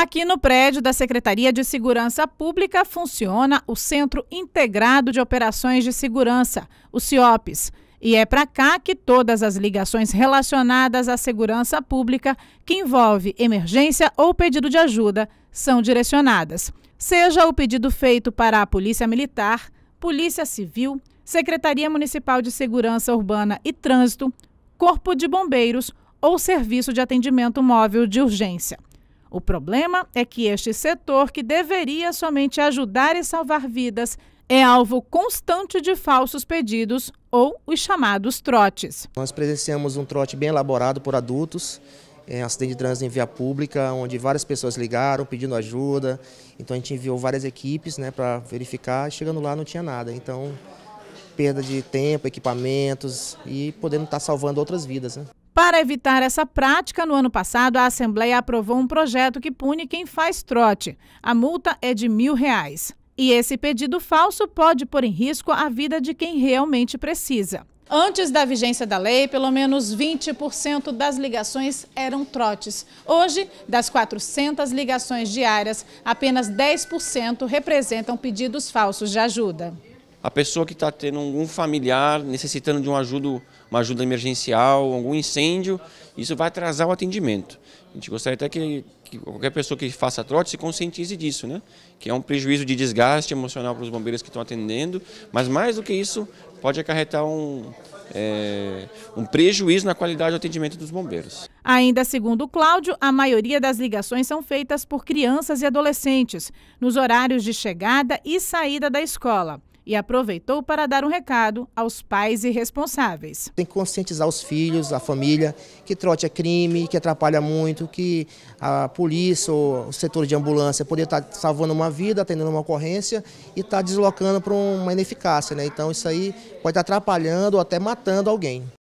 Aqui no prédio da Secretaria de Segurança Pública funciona o Centro Integrado de Operações de Segurança, o CIOPS. E é para cá que todas as ligações relacionadas à segurança pública, que envolve emergência ou pedido de ajuda, são direcionadas. Seja o pedido feito para a Polícia Militar, Polícia Civil, Secretaria Municipal de Segurança Urbana e Trânsito, Corpo de Bombeiros ou Serviço de Atendimento Móvel de Urgência. O problema é que este setor, que deveria somente ajudar e salvar vidas, é alvo constante de falsos pedidos ou os chamados trotes. Nós presenciamos um trote bem elaborado por adultos, é, acidente de trânsito em via pública, onde várias pessoas ligaram pedindo ajuda. Então a gente enviou várias equipes né, para verificar, e chegando lá não tinha nada. Então perda de tempo, equipamentos e podendo estar tá salvando outras vidas. Né? Para evitar essa prática, no ano passado a Assembleia aprovou um projeto que pune quem faz trote. A multa é de mil reais. E esse pedido falso pode pôr em risco a vida de quem realmente precisa. Antes da vigência da lei, pelo menos 20% das ligações eram trotes. Hoje, das 400 ligações diárias, apenas 10% representam pedidos falsos de ajuda a pessoa que está tendo algum familiar necessitando de um ajudo, uma ajuda emergencial, algum incêndio, isso vai atrasar o atendimento. A gente gostaria até que, que qualquer pessoa que faça trote se conscientize disso, né? que é um prejuízo de desgaste emocional para os bombeiros que estão atendendo, mas mais do que isso, pode acarretar um, é, um prejuízo na qualidade do atendimento dos bombeiros. Ainda segundo Cláudio, a maioria das ligações são feitas por crianças e adolescentes, nos horários de chegada e saída da escola e aproveitou para dar um recado aos pais e responsáveis. Tem que conscientizar os filhos, a família, que trote é crime, que atrapalha muito, que a polícia ou o setor de ambulância poder estar tá salvando uma vida, atendendo uma ocorrência e estar tá deslocando para uma ineficácia. Né? Então isso aí pode estar atrapalhando ou até matando alguém.